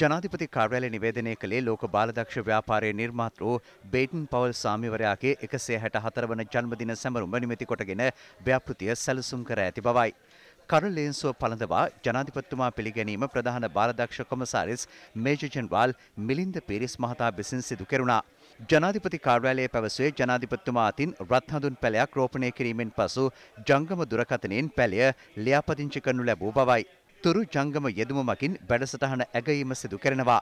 ජනාධිපති කාර්යාලය නිවේදනය කළේ ලෝක බාලදක්ෂ ව්‍යාපාරයේ නිර්මාතෘ බේටන් පවල් සාමිවරයාගේ එකසේ හැට හතරවන ජන්මදින සැමරුම නිමති කොටගෙන ව්‍යාපෘතිය සැලසුම් කර ඇති බවයි. කරලේන්සුව පළඳවා ජනාධිපත්තුමා පිළිගැනීම ප්‍රධාන බාලදක්ෂ කොමසාරිස් මේජජන්වාල් මිලින්ද පිරිස් මහතා බිසින් සිදු කෙරුණා. ජනාධිපති කාර්යාලයේ පැවසුවේ ජනාධිපතිතුමා අතින් රත්හඳුන් පැලයක් රෝපණය කිරීමෙන් පසු ජංගම දුරකථනයෙන් පැලය ලියාපදිංචි කරනු ලැබූ බවයි. තුරු ජංගම යෙදුමකින් වැඩසටහන ඇගීම සිදු කරනවා.